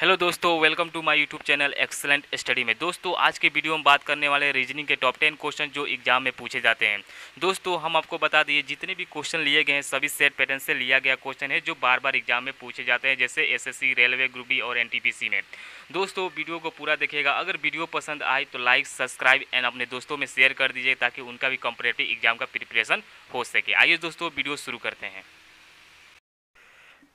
hello दोस्तों welcome to my YouTube channel excellent study में दोस्तों आज के वीडियो में बात करने वाले रीजनिंग के टॉप टेन क्वेश्चन जो एग्जाम में पूछे जाते हैं दोस्तों हम आपको बता दिए जितने भी क्वेश्चन लिए गए हैं सभी सेट पैटर्न से लिया गया क्वेश्चन है जो बार बार एग्जाम में पूछे जाते हैं जैसे एस रेलवे ग्रुप डी और एन में दोस्तों वीडियो को पूरा देखिएगा अगर वीडियो पसंद आए तो लाइक सब्सक्राइब एंड अपने दोस्तों में शेयर कर दीजिए ताकि उनका भी कॉम्पिटेटिव एग्जाम का प्रिपरेशन हो सके आइए दोस्तों वीडियो शुरू करते हैं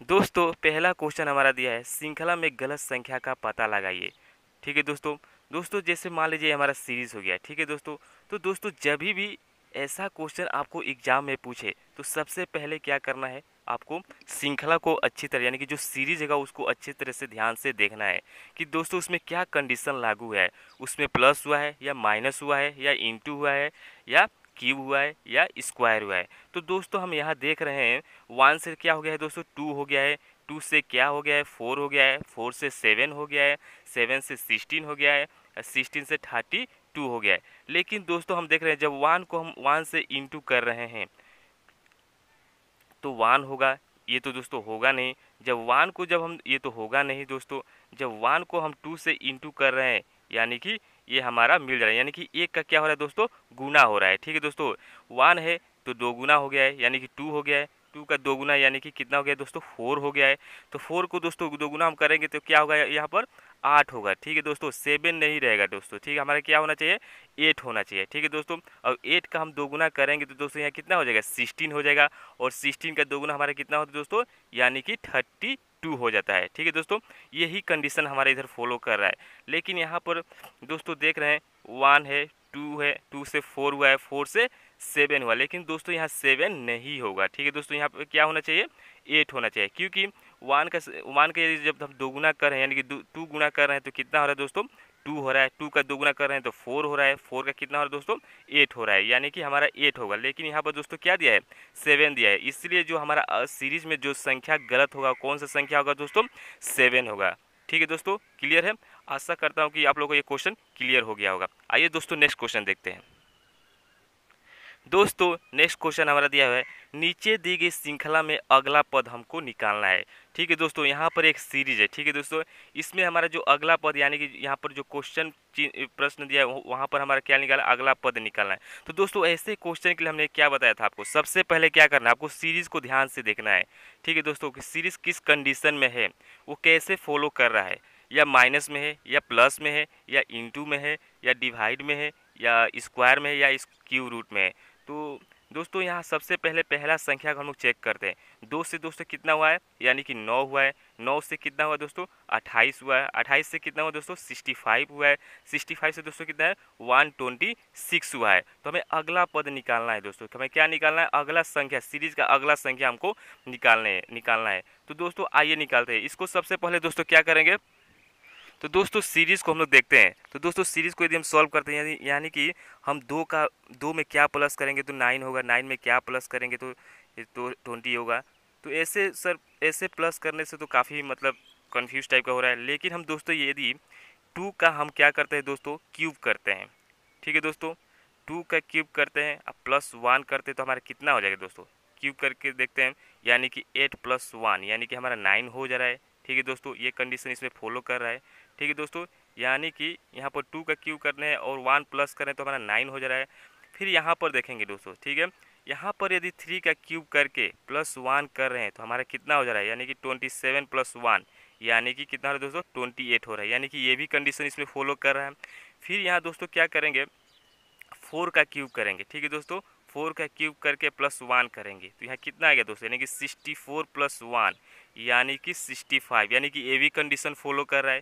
दोस्तों पहला क्वेश्चन हमारा दिया है श्रृंखला में गलत संख्या का पता लगाइए ठीक है दोस्तों दोस्तों जैसे मान लीजिए हमारा सीरीज हो गया ठीक है दोस्तों तो दोस्तों जब भी ऐसा क्वेश्चन आपको एग्जाम में पूछे तो सबसे पहले क्या करना है आपको श्रृंखला को अच्छी तरह यानी कि जो सीरीज है उसको अच्छी तरह से ध्यान से देखना है कि दोस्तों उसमें क्या कंडीशन लागू है उसमें प्लस हुआ है या माइनस हुआ है या इंटू हुआ है या क्यूब हुआ है या स्क्वायर हुआ है तो दोस्तों हम यहाँ देख रहे हैं वन से क्या हो गया है दोस्तों टू हो गया है टू से क्या हो गया है फोर हो गया है फोर से सेवन हो गया है सेवन से सिक्सटीन हो गया है सिक्सटीन से थर्टी टू हो गया है लेकिन दोस्तों हम देख रहे हैं जब वन को हम वन से इंटू कर रहे हैं तो वन होगा ये तो दोस्तों होगा नहीं जब वन को जब हम ये तो होगा नहीं दोस्तों जब वन को हम टू से इंटू कर रहे हैं यानी कि ये हमारा मिल रहा है यानी कि एक का क्या हो रहा है दोस्तों गुना हो रहा है ठीक है दोस्तों वन है तो दो गुना हो गया है यानी कि टू हो गया है टू का दो गुना यानी कि कितना हो गया दोस्तों फोर हो गया है तो फोर को दोस्तों दो गुना हम करेंगे तो क्या होगा यहाँ पर आठ होगा ठीक है दोस्तों सेवन नहीं रहेगा दोस्तों ठीक है हमारा क्या होना चाहिए एट होना चाहिए ठीक है दोस्तों और एट का हम दो गुना करेंगे तो दोस्तों यहाँ कितना हो जाएगा सिक्सटीन हो जाएगा और सिक्सटीन का दो गुना हमारा कितना होता है दोस्तों यानी कि थर्टी टू हो जाता है ठीक है दोस्तों यही कंडीशन हमारे इधर फॉलो कर रहा है लेकिन यहाँ पर दोस्तों देख रहे हैं वन है टू है टू से फोर हुआ है फोर से सेवन हुआ लेकिन दोस्तों यहाँ सेवन नहीं होगा ठीक है दोस्तों यहाँ पर क्या होना चाहिए एट होना चाहिए क्योंकि वन का वन का यदि जब हम दो गुना कर रहे हैं यानी कि टू गुना कर रहे हैं तो कितना हो रहा है दोस्तों टू हो रहा है टू का दोगुना कर रहे हैं तो फोर हो रहा है फोर का कितना हो रहा है दोस्तों एट हो रहा है यानी कि हमारा एट होगा लेकिन यहाँ पर दोस्तों क्या दिया है सेवन दिया है इसलिए जो हमारा सीरीज में जो संख्या गलत होगा कौन सा संख्या होगा दोस्तों सेवन होगा ठीक है दोस्तों क्लियर है आशा करता हूँ कि आप लोगों को ये क्वेश्चन क्लियर हो गया होगा आइए दोस्तों नेक्स्ट क्वेश्चन देखते हैं दोस्तों नेक्स्ट क्वेश्चन हमारा दिया हुआ है नीचे दी गई श्रृंखला में अगला पद हमको निकालना है ठीक है दोस्तों यहाँ पर एक सीरीज है ठीक है दोस्तों इसमें हमारा जो अगला पद यानी कि यहाँ पर जो क्वेश्चन प्रश्न दिया है वहाँ पर हमारा क्या निकाला अगला पद निकालना है तो दोस्तों ऐसे क्वेश्चन के लिए हमने क्या बताया था आपको सबसे पहले क्या करना है आपको सीरीज़ को ध्यान से देखना है ठीक है दोस्तों कि सीरीज़ किस कंडीशन में है वो कैसे फॉलो कर रहा है या माइनस में है या प्लस में है या इंटू में है या डिवाइड में है या स्क्वायर में है या इस क्यू रूट में है तो दोस्तों यहाँ सबसे पहले पहला संख्या हम लोग चेक करते हैं दो से दोस्तों कितना हुआ है यानी कि नौ हुआ है नौ से कितना हुआ दोस्तों अट्ठाईस हुआ है अट्ठाईस से कितना हुआ दोस्तों सिक्सटी फाइव हुआ है सिक्सटी फाइव से दोस्तों कितना है वन ट्वेंटी सिक्स हुआ है तो हमें अगला पद निकालना है दोस्तों हमें क्या निकालना है अगला संख्या सीरीज का अगला संख्या हमको निकालना है निकालना है तो दोस्तों आइए निकालते हैं इसको सबसे पहले दोस्तों क्या करेंगे तो दोस्तों सीरीज़ को हम लोग देखते हैं तो दोस्तों सीरीज़ को यदि हम सॉल्व करते हैं यानी कि हम दो का दो में क्या प्लस करेंगे तो नाइन होगा नाइन में क्या प्लस करेंगे तो ट्वेंटी तो होगा तो ऐसे सर ऐसे प्लस करने से तो काफ़ी मतलब कन्फ्यूज टाइप का हो रहा है लेकिन हम दोस्तों यदि टू का हम क्या करते हैं दोस्तों क्यूब करते हैं ठीक है दोस्तों टू का क्यूब करते हैं अब प्लस वन करते हैं तो हमारा कितना हो जाएगा दोस्तों क्यूब करके देखते हैं यानी कि एट प्लस वन यानी कि हमारा नाइन हो जा रहा है ठीक है दोस्तों ये कंडीशन इसमें फॉलो कर रहा है ठीक है दोस्तों यानी कि यहाँ पर टू का क्यू करने हैं और वन प्लस करें तो हमारा नाइन हो जा रहा है फिर यहाँ पर देखेंगे दोस्तों ठीक है यहाँ पर यदि थ्री का क्यूब करके प्लस वन कर रहे हैं तो हमारा कितना हो जा रहा है यानी कि ट्वेंटी सेवन प्लस वन यानी कि कितना हो रहा है दोस्तों ट्वेंटी एट हो रहा है यानी कि ये भी कंडीशन इसमें फॉलो कर रहा है फिर यहाँ दोस्तों क्या करेंगे फोर का क्यूब करेंगे ठीक है दोस्तों फोर का क्यूब करके प्लस वन करेंगे तो यहाँ कितना आ गया दोस्तों यानी कि सिक्सटी फोर प्लस वन यानी कि 65 यानी कि ए कंडीशन फॉलो कर रहा है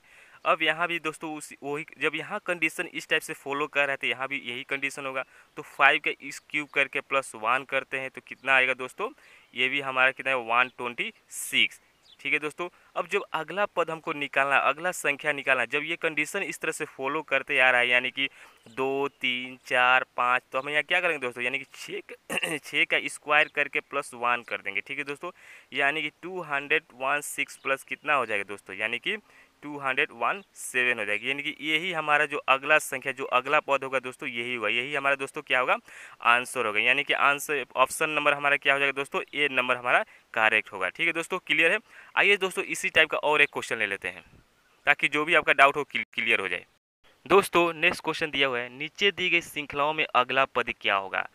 अब यहाँ भी दोस्तों उस वही जब यहाँ कंडीशन इस टाइप से फॉलो कर रहा है तो यहाँ भी यही कंडीशन होगा तो फाइव का इस क्यूब करके प्लस वन करते हैं तो कितना आएगा दोस्तों ये भी हमारा कितना है वन ट्वेंटी सिक्स ठीक है दोस्तों अब जब अगला पद हमको निकालना अगला संख्या निकालना जब ये कंडीशन इस तरह से फॉलो करते आ रहा है यानी कि दो तीन चार पाँच तो हम यहाँ क्या करेंगे दोस्तों यानी कि छः छः का स्क्वायर करके प्लस वन कर देंगे ठीक है दोस्तों यानी कि two hundred one six plus कितना हो जाएगा दोस्तों यानी कि टू हंड्रेड वन सेवन हो जाएगी यानी कि यही हमारा जो अगला संख्या जो अगला पद होगा दोस्तों यही होगा यही हमारा दोस्तों क्या होगा आंसर होगा यानी कि आंसर ऑप्शन नंबर हमारा क्या हो जाएगा दोस्तों ए नंबर हमारा करेक्ट होगा ठीक है दोस्तों क्लियर है आइए दोस्तों इसी टाइप का और एक क्वेश्चन ले लेते हैं ताकि जो भी आपका डाउट हो क्लियर हो जाए दोस्तों नेक्स्ट क्वेश्चन दिया हुआ है नीचे दी गई श्रृंखलाओं में अगला पद क्या होगा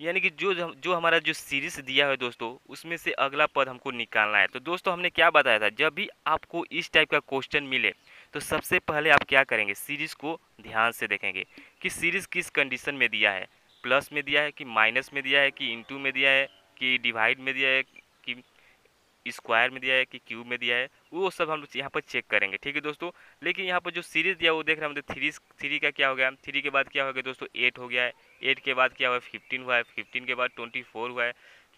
यानी कि जो जो हमारा जो सीरीज दिया है दोस्तों उसमें से अगला पद हमको निकालना है तो दोस्तों हमने क्या बताया था जब भी आपको इस टाइप का क्वेश्चन मिले तो सबसे पहले आप क्या करेंगे सीरीज़ को ध्यान से देखेंगे कि सीरीज़ किस कंडीशन में दिया है प्लस में दिया है कि माइनस में दिया है कि इंटू में दिया है कि डिवाइड में दिया है स्क्वायर में दिया है कि क्यूब में दिया है वो सब हम लोग यहाँ पर चेक करेंगे ठीक है दोस्तों लेकिन यहाँ पर जो सीरीज़ दिया वो देख रहे हैं हम थ्री थ्री का क्या हो गया थ्री के बाद क्या हो गया दोस्तों एट हो गया है एट के बाद क्या हुआ है फिफ्टीन हुआ है फिफ्टीन के बाद ट्वेंटी फोर हुआ है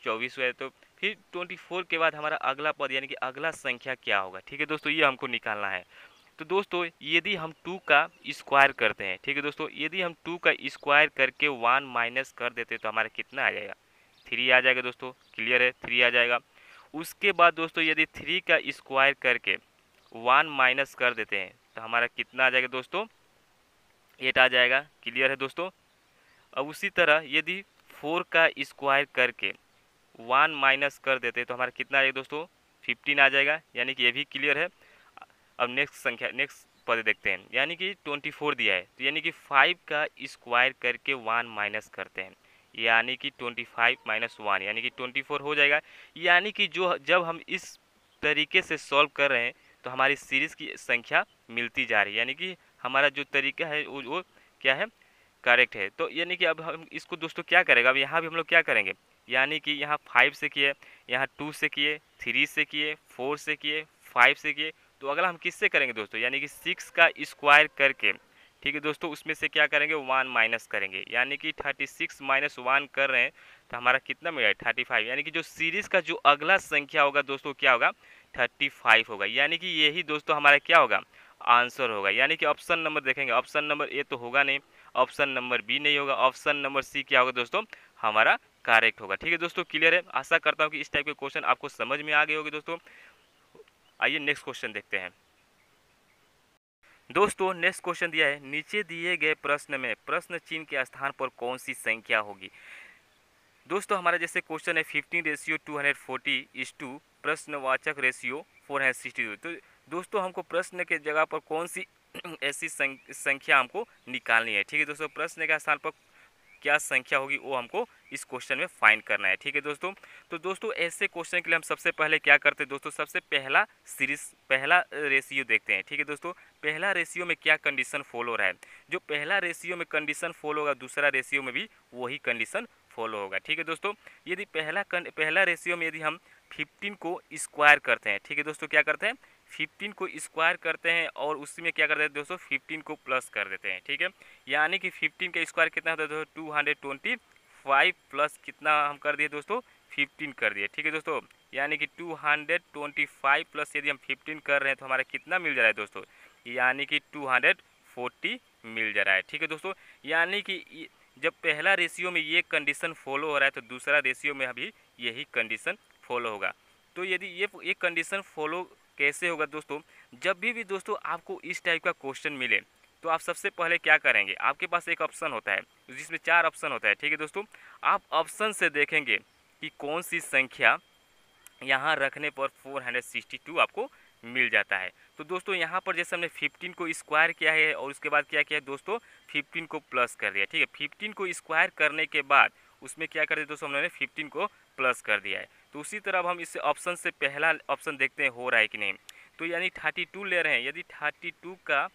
चौबीस हुआ है तो फिर ट्वेंटी फोर के बाद हमारा अगला पद यानी कि अगला संख्या क्या होगा ठीक है दोस्तों ये हमको निकालना है तो दोस्तों यदि हम टू का स्क्वायर करते हैं ठीक है दोस्तों यदि हम टू का स्क्वायर करके वन माइनस कर देते तो हमारा कितना आ जाएगा थ्री आ जाएगा दोस्तों क्लियर है थ्री आ जाएगा उसके बाद दोस्तों यदि थ्री का स्क्वायर करके वन माइनस कर देते हैं तो हमारा कितना आ जाएगा दोस्तों एट आ जाएगा क्लियर है दोस्तों अब उसी तरह यदि फोर का स्क्वायर करके वन माइनस कर देते हैं तो हमारा कितना आ जाएगा दोस्तों फिफ्टीन आ जाएगा यानी कि ये भी क्लियर है अब नेक्स्ट संख्या नेक्स्ट पद देखते हैं यानी कि ट्वेंटी फोर दिया है तो यानी कि फाइव का स्क्वायर करके वन माइनस करते हैं यानी कि ट्वेंटी फाइव माइनस वन यानी कि ट्वेंटी फोर हो जाएगा यानी कि जो जब हम इस तरीके से सॉल्व कर रहे हैं तो हमारी सीरीज़ की संख्या मिलती जा रही है यानी कि हमारा जो तरीका है वो, वो क्या है करेक्ट है तो यानी कि अब हम इसको दोस्तों क्या करेगा अब यहाँ भी हम लोग क्या करेंगे यानी कि यहाँ फाइव से किए यहाँ टू से किए थ्री से किए फोर से किए फाइव से किए तो अगला हम किससे करेंगे दोस्तों यानी कि सिक्स का स्क्वायर करके ठीक है दोस्तों उसमें से क्या करेंगे वन माइनस करेंगे यानी कि थर्टी सिक्स माइनस वन कर रहे हैं तो हमारा कितना मिल जाएगा थर्टी फाइव यानी कि जो सीरीज़ का जो अगला संख्या होगा दोस्तों क्या होगा थर्टी फाइव होगा यानी कि यही दोस्तों हमारा क्या होगा आंसर होगा यानी कि ऑप्शन नंबर देखेंगे ऑप्शन नंबर ए तो होगा नहीं ऑप्शन नंबर बी नहीं होगा ऑप्शन नंबर सी क्या होगा दोस्तों हमारा करेक्ट होगा ठीक है दोस्तों क्लियर है आशा करता हूँ कि इस टाइप के क्वेश्चन आपको समझ में आ गए होंगे दोस्तों आइए नेक्स्ट क्वेश्चन देखते हैं दोस्तों नेक्स्ट क्वेश्चन दिया है नीचे दिए गए प्रश्न में प्रश्न चिन्ह के स्थान पर कौन सी संख्या होगी दोस्तों हमारा जैसे क्वेश्चन है fifteen ratio two hundred forty is to प्रश्नवाचक रेशियो फोर हंड्रेड सिक्सटी तो दोस्तों हमको प्रश्न के जगह पर कौन सी ऐसी संख्या हमको निकालनी है ठीक है दोस्तों प्रश्न के स्थान पर क्या संख्या होगी वो हमको इस क्वेश्चन में फाइंड करना है ठीक है दोस्तों तो दोस्तों ऐसे क्वेश्चन के लिए हम सबसे पहले क्या करते हैं दोस्तों सबसे पहला सीरीज पहला रेशियो देखते हैं ठीक है दोस्तों पहला रेशियो में क्या कंडीशन फॉलो रहा है जो पहला रेशियो में कंडीशन फॉलो होगा दूसरा रेशियो में भी वही कंडीशन फॉलो होगा ठीक है दोस्तों यदि पहला पहला रेशियो में यदि हम 15 को स्क्वायर करते हैं ठीक है दोस्तों क्या करते हैं फिफ्टीन को स्क्वायर करते हैं और उसी में क्या कर देते हैं दोस्तों फिफ्टीन को प्लस कर देते हैं ठीक है यानी कि फिफ्टीन का स्क्वायर कितना होता है दोस्तों two hundred twenty five plus कितना हम कर दिए दोस्तों फिफ्टीन कर दिए ठीक है दोस्तों यानी कि two hundred twenty five plus यदि हम फिफ्टीन कर रहे हैं तो हमारा कितना मिल जा रहा है दोस्तों यानी कि टू हंड्रेड फोर्टी मिल जा रहा है ठीक है दोस्तों यानी कि जब पहला रेशियो में ये कंडीशन फॉलो हो रहा है तो दूसरा रेशियो में अभी यही कंडीशन फॉलो होगा तो यदि ये ये कंडीशन फॉलो कैसे होगा दोस्तों जब भी भी दोस्तों आपको इस टाइप का क्वेश्चन मिले तो आप सबसे पहले क्या करेंगे आपके पास एक ऑप्शन होता है जिसमें चार ऑप्शन होता है ठीक है दोस्तों आप ऑप्शन से देखेंगे कि कौन सी संख्या यहाँ रखने पर 462 आपको मिल जाता है तो दोस्तों यहाँ पर जैसे हमने 15 को स्क्वायर किया है और उसके बाद क्या किया है दोस्तों 15 को प्लस कर दिया ठीक है 15 को स्क्वायर करने के बाद उसमें क्या कर दिया दोस्तों हमने 15 को प्लस कर दिया है तो उसी तरह हम इस ऑप्शन से पहला ऑप्शन देखते हैं हो रहा है कि नहीं तो यानी थर्टी टू ले रहे हैं यदि थर्टी टू का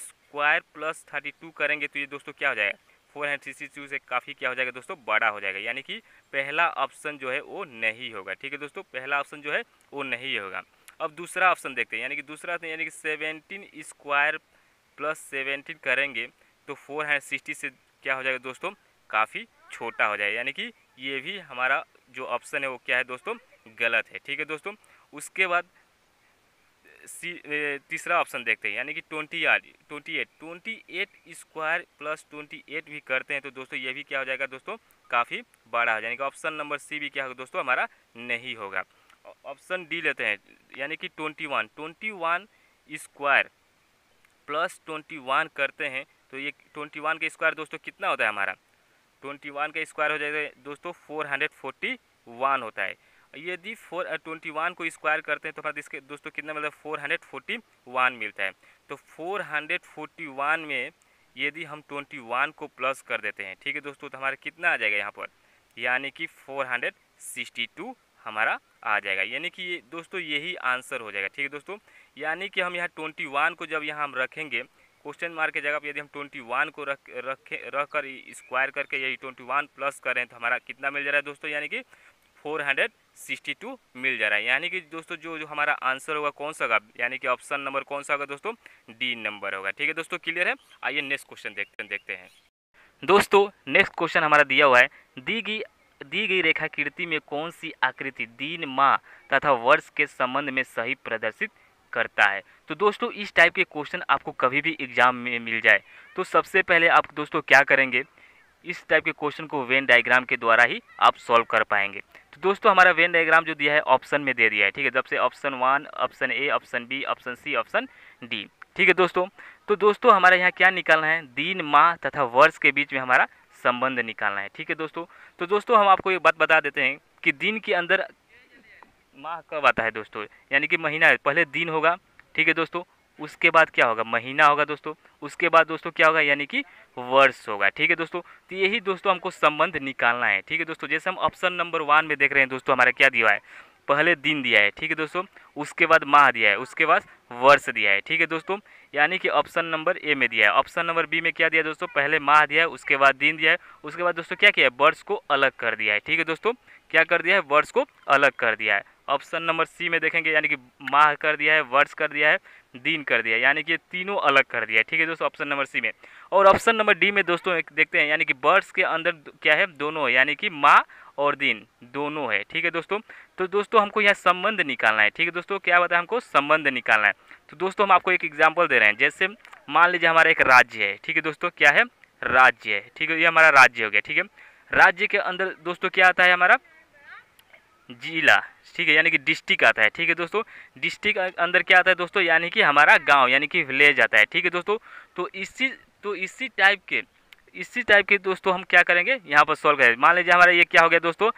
स्क्वायर प्लस थर्टी टू करेंगे तो ये दोस्तों क्या हो जाएगा फोर हंड्रेड सिक्सटी टू से काफ़ी क्या हो जाएगा दोस्तों बड़ा हो जाएगा यानी कि पहला ऑप्शन जो है वो नहीं होगा ठीक है दोस्तों पहला ऑप्शन जो है वो नहीं होगा अब दूसरा ऑप्शन देखते हैं यानी कि दूसरा यानी कि सेवनटीन स्क्वायर प्लस सेवनटीन करेंगे तो फोर हंड्रेड सिक्सटी से क्या हो जाएगा दोस्तों काफ़ी छोटा हो जाएगा यानी कि ये भी हमारा जो ऑप्शन है वो क्या है दोस्तों गलत है ठीक है दोस्तों उसके बाद सी तीसरा ऑप्शन देखते हैं यानी कि twenty or twenty eight twenty eight square plus twenty eight भी करते हैं तो दोस्तों ये भी क्या हो जाएगा दोस्तों काफ़ी बड़ा हो यानी कि ऑप्शन नंबर सी भी क्या होगा दोस्तों हमारा नहीं होगा ऑप्शन डी लेते हैं यानी कि twenty one twenty one square plus twenty one करते हैं तो ये ट्वेंटी वन का स्क्वायर दोस्तों कितना होता है हमारा ट्वेंटी वन का स्क्वायर हो जाएगा दोस्तों फोर हंड्रेड फोर्टी वन होता है यदि फोर ट्वेंटी वन को स्क्वायर करते हैं तो हमारा इसके दोस्तों कितना मिलता है फोर हंड्रेड फोर्टी वन मिलता है तो फोर हंड्रेड फोर्टी वन में यदि हम ट्वेंटी वन को प्लस कर देते हैं ठीक है दोस्तों तो हमारा कितना आ जाएगा यहाँ पर यानी कि फोर हंड्रेड सिक्सटी टू हमारा आ जाएगा यानी कि दोस्तों यही आंसर हो जाएगा ठीक है दोस्तों यानी कि हम यहाँ ट्वेंटी वन को जब यहाँ हम रखेंगे क्वेश्चन मार्क की जगह पर यदि हम ट्वेंटी वन को रख रखे रख कर स्क्वायर करके यही ट्वेंटी वन प्लस करें तो हमारा कितना मिल जा रहा है दोस्तों यानी कि फोर हंड्रेड सिक्सटी टू मिल जा रहा है यानी कि दोस्तों जो जो हमारा आंसर होगा कौन सा होगा यानी कि ऑप्शन नंबर कौन सा होगा दोस्तों डी नंबर होगा ठीक है दोस्तों क्लियर है आइए नेक्स्ट क्वेश्चन देखते देखते हैं दोस्तों नेक्स्ट क्वेश्चन हमारा दिया हुआ है दी गई दी गई रेखाकृति में कौन सी आकृति दिन माह तथा वर्ष के संबंध में सही प्रदर्शित करता है तो दोस्तों इस टाइप के क्वेश्चन आपको कभी भी एग्ज़ाम में मिल जाए तो सबसे पहले आप दोस्तों क्या करेंगे इस टाइप के क्वेश्चन को वेन डायग्राम के द्वारा ही आप सॉल्व कर पाएंगे तो दोस्तों हमारा वेन डायग्राम जो दिया है ऑप्शन में दे दिया है ठीक है जब से option one option A option B option C option D ठीक है दोस्तों तो दोस्तों हमारा यहाँ क्या निकालना है दिन माह तथा वर्ष के बीच में हमारा संबंध निकालना है ठीक है दोस्तों तो दोस्तों हम आपको एक बात बता देते हैं कि दिन के अंदर माह कब आता है दोस्तों यानी कि महीना है पहले दिन होगा ठीक है दोस्तों उसके बाद क्या होगा महीना होगा दोस्तों उसके बाद दोस्तों क्या होगा यानी कि वर्ष होगा ठीक है दोस्तों तो यही दोस्तों हमको संबंध निकालना है ठीक है दोस्तों जैसे हम ऑप्शन नंबर वन में देख रहे हैं दोस्तों हमारा क्या दिया है पहले दिन दिया है ठीक है दोस्तों उसके बाद माह दिया है उसके बाद वर्ष दिया है ठीक है दोस्तों यानी कि ऑप्शन नंबर ए में दिया है ऑप्शन नंबर बी में क्या दिया दोस्तों पहले माह दिया है उसके बाद दिन दिया है उसके बाद दोस्तों क्या किया है वर्ष को अलग कर दिया है ठीक है दोस्तों क्या कर दिया है वर्ष को अलग कर दिया है ऑप्शन नंबर सी में देखेंगे यानी कि माह कर दिया है वर्ष कर दिया है दिन कर दिया यानी कि तीनों अलग कर दिया है ठीक है दोस्तों ऑप्शन नंबर सी में और ऑप्शन नंबर डी में दोस्तों देखते हैं यानी कि वर्ष के अंदर क्या है दोनों है यानी कि माह और दिन दोनों है ठीक है दोस्तों तो दोस्तों हमको यहाँ संबंध निकालना है ठीक है दोस्तों क्या बताया हमको संबंध निकालना है तो दोस्तों हम आपको एक एग्जाम्पल दे रहे हैं जैसे मान लीजिए हमारा एक राज्य है ठीक है दोस्तों क्या है राज्य है ठीक है ये हमारा राज्य हो गया ठीक है राज्य के अंदर दोस्तों क्या आता है हमारा जिला ठीक है यानी कि डिस्ट्रिक्ट आता है ठीक है दोस्तों डिस्ट्रिक्ट अंदर क्या आता है दोस्तों यानी कि हमारा गांव यानी कि विलेज आता है ठीक है दोस्तों तो इसी तो इसी टाइप के इसी टाइप के दोस्तों हम क्या करेंगे यहाँ पर सॉल्व करेंगे मान लीजिए हमारा ये क्या हो गया दोस्तों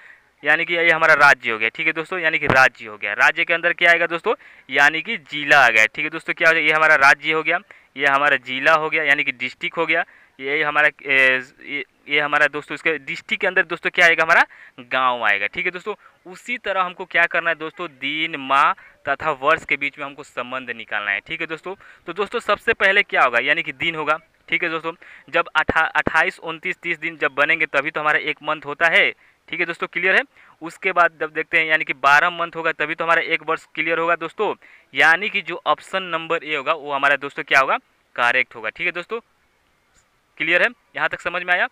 यानी कि ये हमारा राज्य हो गया ठीक है दोस्तों यानी कि राज्य हो गया राज्य के अंदर क्या आएगा दोस्तों यानी कि जिला आ गया ठीक है दोस्तों क्या हो गया ये हमारा राज्य हो गया ये हमारा जिला हो गया यानी कि डिस्ट्रिक्ट हो गया ये हमारा ये, ये हमारा दोस्तों इसके डिस्ट्रिक्ट के अंदर दोस्तों क्या आएगा हमारा गांव आएगा ठीक है दोस्तों उसी तरह हमको क्या करना है दोस्तों दिन माह तथा वर्ष के बीच में हमको संबंध निकालना है ठीक है दोस्तों तो दोस्तों सबसे पहले क्या होगा यानी कि दिन होगा ठीक है दोस्तों जब अठा अट्ठाईस उनतीस तीस दिन जब बनेंगे तभी तो हमारा एक मंथ होता है ठीक है दोस्तों क्लियर है उसके बाद जब देखते हैं यानी कि बारह मंथ होगा तभी तो हमारा एक वर्ष क्लियर होगा दोस्तों यानी कि जो ऑप्शन नंबर ए होगा वो हमारा दोस्तों क्या होगा करेक्ट होगा ठीक है दोस्तों क्लियर है यहाँ तक समझ में आया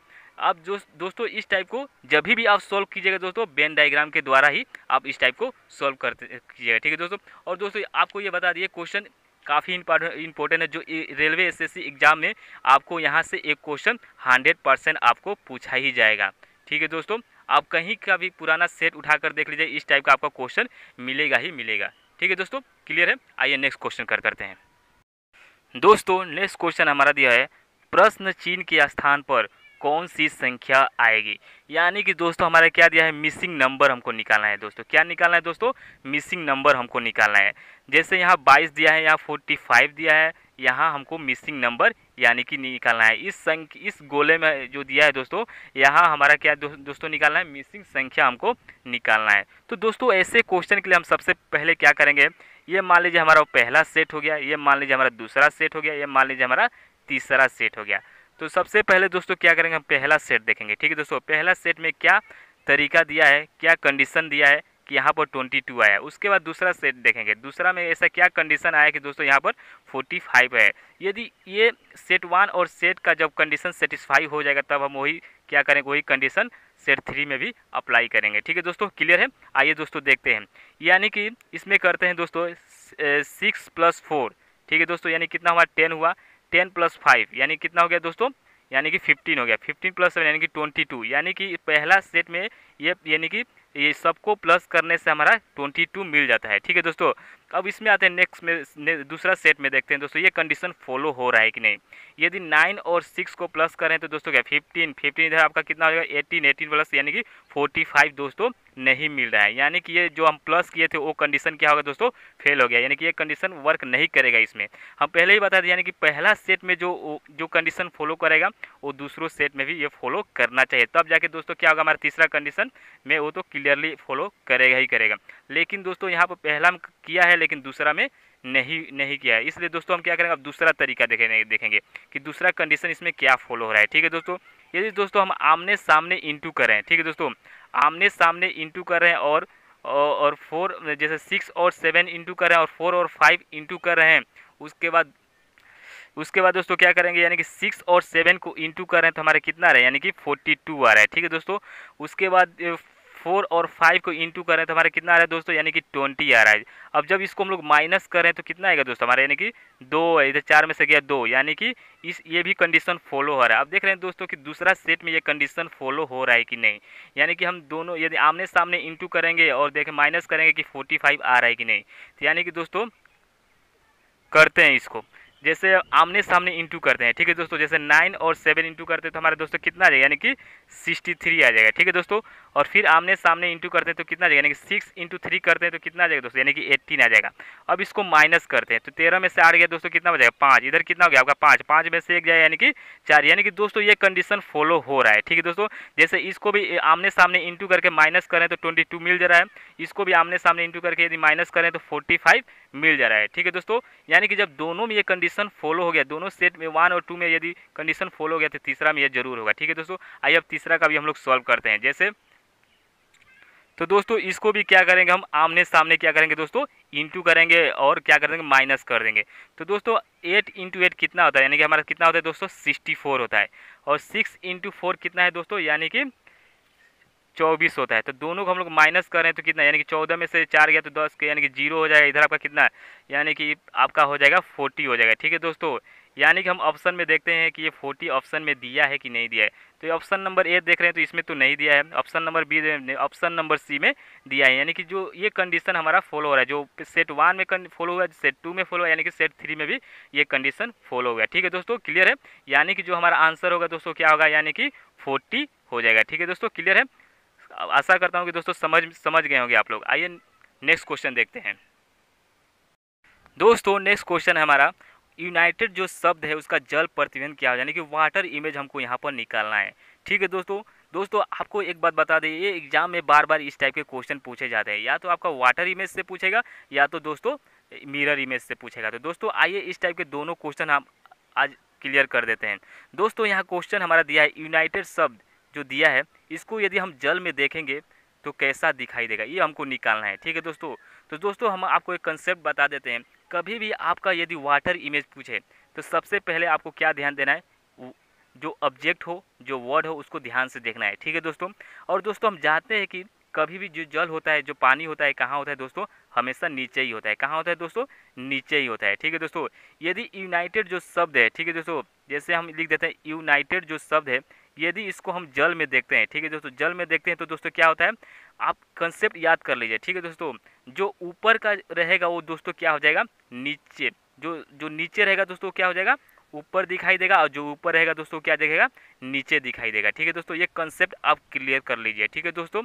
आप जो दोस्तों इस टाइप को जब भी आप सॉल्व कीजिएगा दोस्तों बेन डायग्राम के द्वारा ही आप इस टाइप को सॉल्व करते कीजिएगा ठीक है दोस्तों और दोस्तों आपको ये बता दिए क्वेश्चन काफ़ी इंपॉर्टेंट है जो रेलवे एसएससी एग्ज़ाम में आपको यहाँ से एक क्वेश्चन हंड्रेड परसेंट आपको पूछा ही जाएगा ठीक है दोस्तों आप कहीं का भी पुराना सेट उठा कर देख लीजिए इस टाइप का आपका क्वेश्चन मिलेगा ही मिलेगा ठीक है दोस्तों क्लियर है आइए नेक्स्ट क्वेश्चन कर करते हैं दोस्तों नेक्स्ट क्वेश्चन हमारा दिया है प्रश्न चिन्ह के स्थान पर कौन सी संख्या आएगी यानी कि दोस्तों हमारा क्या दिया है मिसिंग नंबर हमको निकालना है दोस्तों क्या निकालना है दोस्तों मिसिंग नंबर हमको निकालना है जैसे यहाँ बाईस दिया है यहाँ फोर्टी फाइव दिया है यहाँ हमको मिसिंग नंबर यानी कि निकालना है इस संख इस गोले में जो दिया है दोस्तों यहाँ हमारा क्या दो, दोस्तों निकालना है मिसिंग संख्या हमको निकालना है तो दोस्तों ऐसे क्वेश्चन के लिए हम सबसे पहले क्या करेंगे ये मान लीजिए हमारा पहला सेट हो गया ये मान लीजिए हमारा दूसरा सेट हो गया ये मान लीजिए हमारा तीसरा सेट हो गया तो सबसे पहले दोस्तों क्या करेंगे हम पहला सेट देखेंगे ठीक है दोस्तों पहला सेट में क्या तरीका दिया है क्या कंडीशन दिया है कि यहाँ पर 22 आया उसके बाद दूसरा सेट देखेंगे दूसरा में ऐसा क्या कंडीशन आया कि दोस्तों यहाँ पर 45 है यदि ये सेट वन और सेट का जब कंडीशन सेटिस्फाई हो जाएगा तब हम वही क्या करेंगे वही कंडीशन सेट थ्री में भी अप्लाई करेंगे ठीक है दोस्तों क्लियर है आइए दोस्तों देखते हैं यानी कि इसमें करते हैं दोस्तों सिक्स प्लस फोर ठीक है दोस्तों यानी कितना हमारा टेन हुआ टेन प्लस फाइव यानी कितना हो गया दोस्तों यानी कि फिफ्टीन हो गया फिफ्टीन प्लस सेवन यानी कि ट्वेंटी टू यानी कि पहला सेट में ये यानी कि ये सबको प्लस करने से हमारा ट्वेंटी टू मिल जाता है ठीक है दोस्तों अब इसमें आते हैं नेक्स्ट में ने, दूसरा सेट में देखते हैं दोस्तों ये कंडीशन फॉलो हो रहा है कि नहीं यदि नाइन और सिक्स को प्लस करें तो दोस्तों क्या फिफ्टीन फिफ्टीन इधर आपका कितना हो जाएगा एटीन एटीन प्लस यानी कि फोर्टी फाइव दोस्तों नहीं मिल रहा है यानी कि ये जो हम प्लस किए थे वो कंडीशन क्या होगा दोस्तों फेल हो गया यानी कि ये कंडीशन वर्क नहीं करेगा इसमें हम पहले ही बता दें यानी कि पहला सेट में जो जो कंडीशन फॉलो करेगा वो दूसरों सेट में भी ये फॉलो करना चाहिए तब जाके दोस्तों क्या होगा हमारा तीसरा कंडीशन में वो तो क्लियरली फॉलो करेगा ही करेगा लेकिन दोस्तों यहाँ पर पहला में किया है लेकिन दूसरा में नहीं नहीं किया है इसलिए दोस्तों हम क्या करेंगे अब दूसरा तरीका देखेंगे देखेंगे कि दूसरा कंडीशन इसमें क्या फॉलो हो रहा है ठीक है दोस्तों यदि दोस्तों हम आमने सामने इंटू कर रहे हैं ठीक है दोस्तों आमने सामने इंटू कर रहे हैं और और फोर जैसे सिक्स और सेवन इंटू कर रहे हैं और फोर और फाइव इंटू कर रहे हैं उसके बाद उसके बाद दोस्तों क्या करेंगे यानी कि सिक्स और सेवन को इंटू कर रहे हैं तो हमारे कितना रहे यानी कि फोर्टी टू आ रहा है ठीक है दोस्तों उसके बाद फोर और फाइव को इंटू करें तो हमारे कितना आ रहा है दोस्तों यानी कि ट्वेंटी आ रहा है अब जब इसको हम लोग माइनस करें तो कितना आएगा दोस्तों हमारा यानी कि दो है इधर चार में से गया दो यानी कि इस ये भी कंडीशन फॉलो हो रहा है अब देख रहे हैं दोस्तों कि दूसरा सेट में ये कंडीशन फॉलो हो रहा है कि नहीं यानी कि हम दोनों यदि आमने सामने इंटू करेंगे और देखें माइनस करेंगे कि फोर्टी फाइव आ रहा है कि नहीं तो यानी कि दोस्तों करते हैं इसको जैसे आमने सामने इंटू करते हैं ठीक है दोस्तों जैसे नाइन और सेवन इंटू करते हैं तो हमारे दोस्तों कितना आ जाएगा यानी कि सिक्सटी थ्री आ जाएगा ठीक है दोस्तों और फिर आमने सामने इंटू करते हैं तो कितना आ जाएगा यानी कि सिक्स इंटू थ्री करते हैं तो कितना आ जाएगा दोस्तों यानी कि एट्टीन आ जाएगा अब इसको माइनस करते हैं तो तेरह में से आठ गया दोस्तों कितना हो जाएगा पाँच इधर कितना हो गया आपका पाँच पाँच में से एक जाए यानी कि चार यानी कि दोस्तों ये कंडीशन फॉलो हो रहा है ठीक है दोस्तों जैसे इसको भी आमने सामने इंटू करके माइनस करें तो ट्वेंटी मिल जा रहा है इसको भी आमने सामने इंटू करके यदि माइनस करें तो फोर्टी मिल जा रहा है ठीक है दोस्तों यानी कि जब दोनों में ये कंडीशन फॉलो हो गया दोनों सेट में वन और टू में यदि कंडीशन फॉलो हो गया तो तीसरा में यह जरूर होगा ठीक है दोस्तों आइए अब तीसरा का भी हम लोग सॉल्व करते हैं जैसे तो दोस्तों इसको भी क्या करेंगे हम आमने सामने क्या करेंगे दोस्तों इंटू करेंगे और क्या करेंगे माइनस कर देंगे तो दोस्तों एट इंटू एट कितना होता है यानी कि हमारा कितना होता है दोस्तों सिक्सटी फोर होता है और सिक्स इंटू फोर कितना है दोस्तों यानी कि चौबीस होता है तो दोनों को हम लोग माइनस करें तो कितना यानी कि चौदह में से चार गया तो दस के यानी कि जीरो हो जाएगा इधर आपका कितना यानी कि आपका हो जाएगा फोर्टी हो जाएगा ठीक है दोस्तों यानी कि हम ऑप्शन में देखते हैं कि ये फोर्टी ऑप्शन में दिया है कि नहीं दिया है तो ये ऑप्शन नंबर ए देख रहे हैं तो इसमें तो नहीं दिया है option number B option number C में दिया है यानी कि जो ये कंडीशन हमारा फॉलो हो रहा है जो सेट वन में फॉलो हुआ सेट टू में फॉलो हुआ यानी कि सेट थ्री में भी ये कंडीशन फॉलो हुआ है ठीक है दोस्तों क्लियर है यानी कि जो हमारा आंसर होगा दोस्तों क्या होगा यानी कि फोर्टी हो जाएगा ठीक है दोस्तों क्लियर है आशा करता हूँ कि दोस्तों समझ समझ गए होंगे आप लोग आइए नेक्स्ट क्वेश्चन देखते हैं दोस्तों नेक्स्ट क्वेश्चन है हमारा यूनाइटेड जो शब्द है उसका जल प्रतिबंध क्या हो यानी कि वाटर इमेज हमको यहाँ पर निकालना है ठीक है दोस्तों दोस्तों आपको एक बात बता दें ये एग्जाम में बार बार इस टाइप के क्वेश्चन पूछे जाते हैं या तो आपका वाटर इमेज से पूछेगा या तो दोस्तों मिरर इमेज से पूछेगा तो दोस्तों आइए इस टाइप के दोनों क्वेश्चन हम आज क्लियर कर देते हैं दोस्तों यहाँ क्वेश्चन हमारा दिया है यूनाइटेड शब्द जो दिया है इसको यदि हम जल में देखेंगे तो कैसा दिखाई देगा ये हमको निकालना है ठीक है दोस्तों तो दोस्तों हम आपको एक कंसेप्ट बता देते हैं कभी भी आपका यदि वाटर इमेज पूछे तो सबसे पहले आपको क्या ध्यान देना है जो ऑब्जेक्ट हो जो वर्ड हो उसको ध्यान से देखना है ठीक है दोस्तों और दोस्तों हम जानते हैं कि कभी भी जो जल होता है जो पानी होता है कहाँ होता है दोस्तों हमेशा नीचे ही होता है कहाँ होता है दोस्तों नीचे ही होता है ठीक है दोस्तों यदि यूनाइटेड जो शब्द है ठीक है दोस्तों जैसे हम लिख देते हैं यूनाइटेड जो शब्द है यदि इसको हम जल में देखते हैं ठीक है दोस्तों जल में देखते हैं तो दोस्तों क्या होता है आप कंसेप्ट याद कर लीजिए ठीक है दोस्तों जो ऊपर का रहेगा वो दोस्तों क्या हो जाएगा नीचे जो जो नीचे रहेगा दोस्तों क्या हो जाएगा ऊपर दिखाई देगा और जो ऊपर रहेगा दोस्तों क्या देखेगा नीचे दिखाई देगा ठीक है दोस्तों ये कंसेप्ट आप क्लियर कर लीजिए ठीक है दोस्तों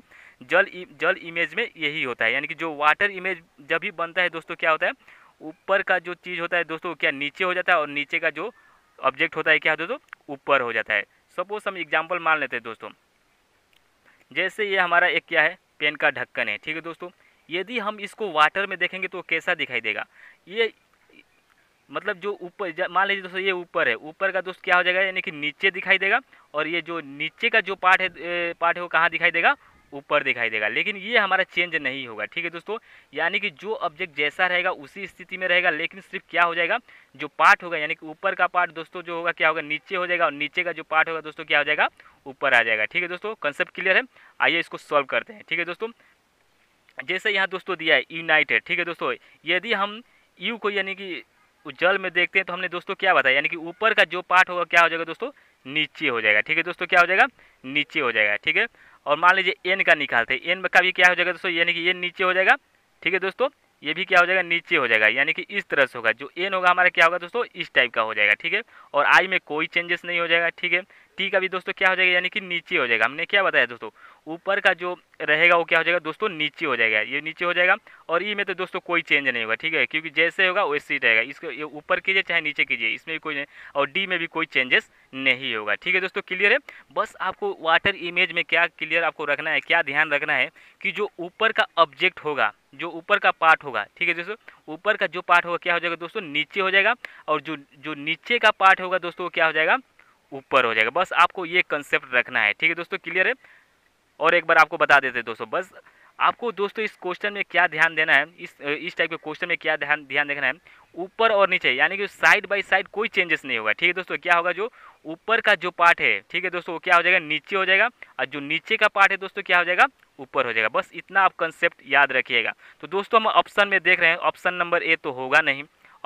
जल जल इमेज में यही होता है यानी कि जो वाटर इमेज जब भी बनता है दोस्तों क्या होता है ऊपर का जो चीज़ होता है दोस्तों क्या नीचे हो जाता है और नीचे का जो ऑब्जेक्ट होता है क्या दोस्तों ऊपर हो जाता है सपोज हम एग्जाम्पल मान लेते हैं दोस्तों जैसे ये हमारा एक क्या है पेन का ढक्कन है ठीक है दोस्तों यदि हम इसको वाटर में देखेंगे तो कैसा दिखाई देगा ये मतलब जो ऊपर मान लीजिए दोस्तों ये ऊपर है ऊपर का दोस्त क्या हो जाएगा यानी कि नीचे दिखाई देगा और ये जो नीचे का जो पार्ट है पार्ट है वो कहाँ दिखाई देगा ऊपर दिखाई देगा लेकिन ये हमारा चेंज नहीं होगा ठीक है दोस्तों यानी कि जो ऑब्जेक्ट जैसा रहेगा उसी स्थिति में रहेगा लेकिन सिर्फ क्या हो जाएगा जो पार्ट होगा यानी कि ऊपर का पार्ट दोस्तों जो होगा क्या होगा नीचे हो जाएगा और नीचे का जो पार्ट होगा दोस्तों क्या हो जाएगा ऊपर आ जाएगा ठीक है दोस्तों कंसेप्ट क्लियर है आइए इसको सॉल्व करते हैं ठीक है दोस्तों जैसे यहाँ दोस्तों दिया है यूनाइटेड ठीक है दोस्तों यदि हम यू को यानी कि जल में देखते हैं तो हमने दोस्तों क्या बताया यानी कि ऊपर का जो पार्ट होगा क्या हो जाएगा दोस्तों नीचे हो जाएगा ठीक है दोस्तों क्या हो जाएगा नीचे हो जाएगा ठीक है और मान लीजिए एन का निकालते हैं एन का भी क्या हो जाएगा दोस्तों यानी कि ये नीचे हो जाएगा ठीक है दोस्तों ये भी क्या हो जाएगा नीचे हो जाएगा यानी कि इस तरह से होगा जो एन होगा हमारा क्या होगा दोस्तों इस टाइप का हो जाएगा ठीक है और आई में कोई चेंजेस नहीं हो जाएगा ठीक है टी का भी दोस्तों क्या हो जाएगा यानी कि नीचे हो जाएगा हमने क्या बताया दोस्तों ऊपर का जो रहेगा वो क्या हो जाएगा दोस्तों नीचे हो जाएगा ये नीचे हो जाएगा और ई में तो दोस्तों कोई चेंज नहीं होगा ठीक है क्योंकि जैसे होगा वैसे ही रहेगा इसको ये ऊपर कीजिए चाहे नीचे कीजिए इसमें भी कोई नहीं और डी में भी कोई चेंजेस नहीं होगा ठीक है दोस्तों क्लियर है बस आपको वाटर इमेज में क्या क्लियर आपको रखना है क्या ध्यान रखना है कि जो ऊपर का ऑब्जेक्ट होगा जो ऊपर का पार्ट होगा ठीक है दोस्तों ऊपर का जो पार्ट होगा क्या हो जाएगा दोस्तों नीचे हो जाएगा और जो जो नीचे का पार्ट होगा दोस्तों क्या हो जाएगा ऊपर हो जाएगा बस आपको ये कंसेप्ट रखना है ठीक है दोस्तों क्लियर है और एक बार आपको बता देते दोस्तों बस आपको दोस्तों इस क्वेश्चन में क्या ध्यान देना है इस इस टाइप के क्वेश्चन में क्या ध्यान ध्यान देखना है ऊपर और नीचे यानी कि साइड बाय साइड कोई चेंजेस नहीं होगा ठीक है दोस्तों क्या होगा जो ऊपर का जो पार्ट है ठीक है दोस्तों वो क्या हो जाएगा नीचे हो जाएगा और जो नीचे का पार्ट है दोस्तों क्या हो जाएगा ऊपर हो जाएगा बस इतना आप कंसेप्ट याद रखिएगा तो दोस्तों हम ऑप्शन में देख रहे हैं ऑप्शन नंबर ए तो होगा नहीं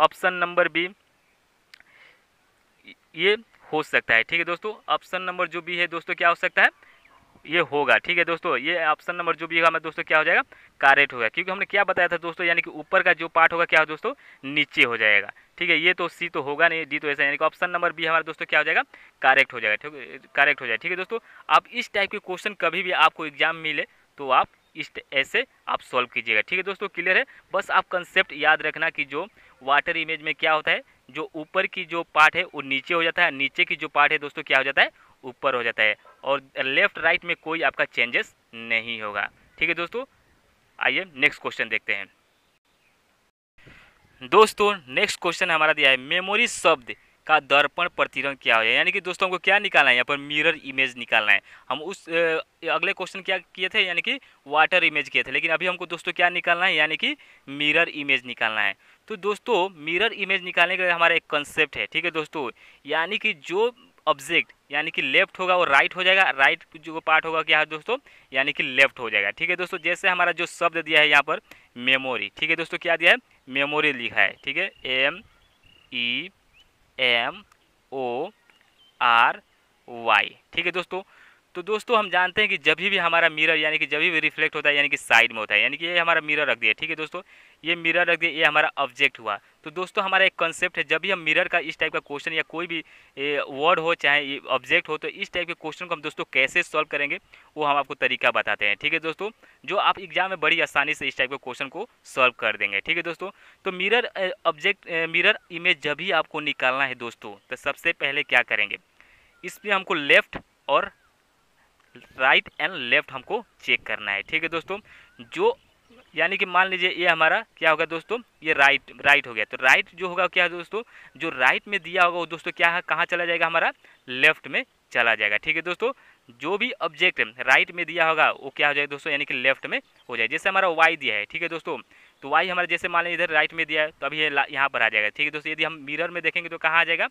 ऑप्शन नंबर बी ये हो सकता है ठीक है दोस्तों ऑप्शन नंबर जो बी है दोस्तों क्या हो सकता है ये होगा ठीक है दोस्तों ये ऑप्शन नंबर जो भी होगा मैं दोस्तों क्या हो जाएगा कारेक्ट होगा क्योंकि हमने क्या बताया था दोस्तों यानी कि ऊपर का जो पार्ट होगा क्या हो दोस्तों नीचे हो जाएगा ठीक है ये तो सी तो होगा नहीं डी तो ऐसा यानी कि ऑप्शन नंबर बी हमारा दोस्तों क्या हो जाएगा करेक्ट हो जाएगा ठीक करेक्ट हो जाए ठीक है दोस्तों आप इस टाइप के क्वेश्चन कभी भी आपको एग्जाम मिले तो आप इस ऐसे आप सॉल्व कीजिएगा ठीक है दोस्तों क्लियर है बस आप कंसेप्ट याद रखना कि जो वाटर इमेज में क्या होता है जो ऊपर की जो पार्ट है वो नीचे हो जाता है नीचे की जो पार्ट है दोस्तों क्या हो जाता है ऊपर हो जाता है और लेफ़्ट राइट में कोई आपका चेंजेस नहीं होगा ठीक है दोस्तों आइए नेक्स्ट क्वेश्चन देखते हैं दोस्तों नेक्स्ट क्वेश्चन हमारा दिया है मेमोरी शब्द का दर्पण प्रतिरंग क्या हो जाए यानी कि दोस्तों हमको क्या निकालना है यहाँ पर मिरर इमेज निकालना है हम उस अगले क्वेश्चन क्या किए थे यानी कि वाटर इमेज किए थे लेकिन अभी हमको दोस्तों क्या निकालना है यानी कि मिरर इमेज निकालना है तो दोस्तों मिरर इमेज निकालने के लिए हमारा एक कंसेप्ट है ठीक है दोस्तों यानी कि जो ऑब्जेक्ट यानी कि लेफ्ट होगा वो राइट हो जाएगा राइट जो पार्ट होगा क्या है दोस्तों यानी कि लेफ्ट हो जाएगा ठीक है दोस्तों जैसे हमारा जो शब्द दिया है यहाँ पर मेमोरी ठीक है दोस्तों क्या दिया है मेमोरी लिखा है ठीक है M E M O R Y ठीक है दोस्तों तो दोस्तों हम जानते हैं कि जब भी हमारा मिरर यानी कि जब भी रिफ्लेक्ट होता है यानी कि साइड में होता है यानी कि ये हमारा मिरर रख दिया ठीक है दोस्तों ये मिरर रख दिया ये हमारा ऑब्जेक्ट हुआ तो दोस्तों हमारा एक कंसेप्ट है जब भी हम मिरर का इस टाइप का क्वेश्चन या कोई भी वर्ड हो चाहे ऑब्जेक्ट हो तो इस टाइप के क्वेश्चन को हम दोस्तों कैसे सॉल्व करेंगे वो हम आपको तरीका बताते हैं ठीक है दोस्तों जो आप एग्जाम में बड़ी आसानी से इस टाइप के क्वेश्चन को सॉल्व कर देंगे ठीक है दोस्तों तो मिरर ऑब्जेक्ट मिरर इमेज जब भी आपको निकालना है दोस्तों तो सबसे पहले क्या करेंगे इसमें हमको लेफ्ट और राइट एंड लेफ्ट हमको चेक करना है ठीक है दोस्तों जो यानी कि मान लीजिए ये हमारा क्या होगा दोस्तों ये राइट राइट हो गया तो राइट जो होगा क्या है दोस्तों जो राइट में दिया होगा वो दोस्तों क्या है कहाँ चला जाएगा हमारा लेफ्ट में चला जाएगा ठीक है दोस्तों जो भी ऑब्जेक्ट राइट में दिया होगा वो क्या हो जाएगा दोस्तों यानी कि लेफ्ट में हो जाएगा जैसे हमारा वाई दिया है ठीक है दोस्तों तो वाई हमारा जैसे मान लीजिए इधर राइट में दिया है तो अभी यहाँ पर आ जाएगा ठीक है दोस्तों यदि हम मिरर में देखेंगे तो कहाँ आ जाएगा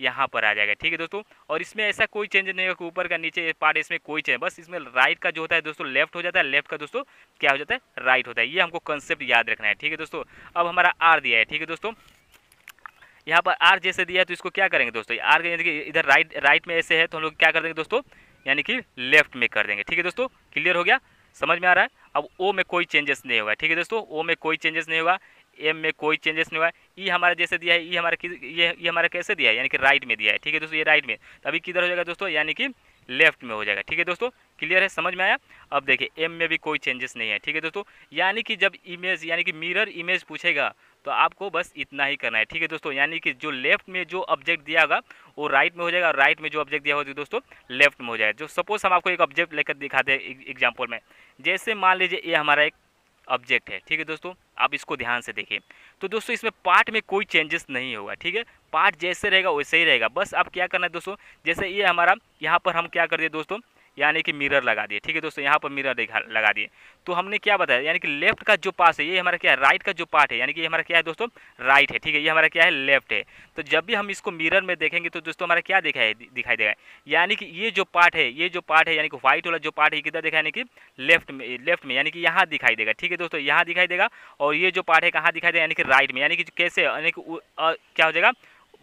यहाँ पर आ जाएगा ठीक है दोस्तों और इसमें ऐसा कोई चेंज नहीं होगा ऊपर का नीचे पार्ट इसमें कोई चेंज बस इसमें राइट का जो होता है दोस्तों लेफ्ट हो जाता है लेफ्ट का दोस्तों क्या हो जाता है राइट होता है ये हमको कंसेप्ट याद रखना है ठीक है दोस्तों अब हमारा आर दिया है ठीक है दोस्तों यहाँ पर आर जैसे दिया है तो इसको क्या करेंगे दोस्तों आर कि इधर राइट राइट में ऐसे है तो हम लोग क्या कर देंगे दोस्तों यानी कि लेफ्ट में कर देंगे ठीक है दोस्तों क्लियर हो गया समझ में आ रहा है अब ओ में कोई चेंजेस नहीं होगा ठीक है दोस्तों ओ में कोई चेंजेस नहीं होगा एम में कोई चेंजेस नहीं हुआ है ई e हमारा जैसे दिया है ई e हमारा ये ये हमारा कैसे दिया है यानी कि राइट में दिया है ठीक है दोस्तों ये राइट में तो अभी किधर हो जाएगा दोस्तों यानी कि लेफ्ट में हो जाएगा ठीक है दोस्तों क्लियर है समझ में आया अब देखिए एम में भी कोई चेंजेस नहीं है ठीक है दोस्तों यानी कि जब इमेज यानी कि मिरर इमेज पूछेगा तो आपको बस इतना ही करना है ठीक है दोस्तों यानी कि जो लेफ्ट में जो ऑब्जेक्ट दिया होगा वो राइट में हो जाएगा और राइट में जो ऑब्जेक्ट दिया होगा दोस्तों लेफ्ट में हो जाएगा जो सपोज हम आपको एक ऑब्जेक्ट लेकर दिखाते हैं एग्जाम्पल में जैसे मान लीजिए ये हमारा एक ऑब्जेक्ट है ठीक है दोस्तों आप इसको ध्यान से देखिए तो दोस्तों इसमें पार्ट में कोई चेंजेस नहीं होगा ठीक है पार्ट जैसे रहेगा वैसे ही रहेगा बस आप क्या करना है दोस्तों जैसे ये हमारा यहाँ पर हम क्या कर दिए दोस्तों यानी कि मिरर लगा दिए ठीक है दोस्तों यहाँ पर मिरर लगा दिए तो हमने क्या बताया यानी कि लेफ्ट का जो पास है ये हमारा क्या है राइट का जो पार्ट है यानी कि ये हमारा क्या है दोस्तों राइट है ठीक है ये हमारा क्या है लेफ्ट है तो जब भी हम इसको मिरर में देखेंगे तो दोस्तों हमारा क्या दिखाई दिखाई देगा यानी कि ये जो पार्ट है ये जो पार्ट है यानी कि व्हाइट वाला जो पार्ट है किधर दिखा यानी कि लेफ्ट में लेफ्ट में यानी कि यहाँ दिखाई देगा ठीक है दोस्तों यहाँ दिखाई देगा और ये जो पार्ट है कहाँ दिखाई देगा यानी कि राइट में यानी कि कैसे यानी कि क्या हो जाएगा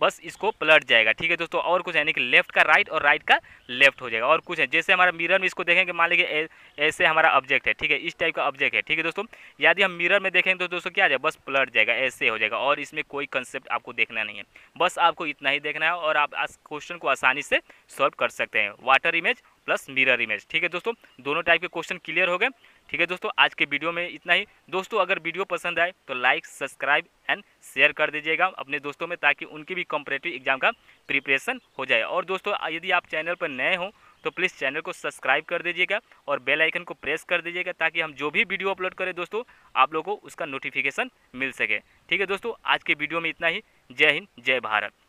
बस इसको पलट जाएगा ठीक है दोस्तों और कुछ यानी कि लेफ्ट का राइट और राइट का लेफ्ट हो जाएगा और कुछ है जैसे हमारा मिरर में इसको देखेंगे मान लीजिए ऐसे हमारा ऑब्जेक्ट है ठीक है इस टाइप का ऑब्जेक्ट है ठीक है दोस्तों यदि हम मिरर में देखेंगे तो दोस्तों क्या आ जाए बस पलट जाएगा ऐसे हो जाएगा और इसमें कोई कंसेप्ट आपको देखना नहीं है बस आपको इतना ही देखना है और आप क्वेश्चन को आसानी से सॉल्व कर सकते हैं water image plus mirror image ठीक है दोस्तों दोनों टाइप के क्वेश्चन क्लियर हो गए ठीक है दोस्तों आज के वीडियो में इतना ही दोस्तों अगर वीडियो पसंद आए तो लाइक सब्सक्राइब एंड शेयर कर दीजिएगा अपने दोस्तों में ताकि उनकी भी कॉम्पिटेटिव एग्जाम का प्रिपरेशन हो जाए और दोस्तों यदि आप चैनल पर नए हों तो प्लीज़ चैनल को सब्सक्राइब कर दीजिएगा और बेल आइकन को प्रेस कर दीजिएगा ताकि हम जो भी वीडियो अपलोड करें दोस्तों आप लोगों को उसका नोटिफिकेशन मिल सके ठीक है दोस्तों आज के वीडियो में इतना ही जय हिंद जय भारत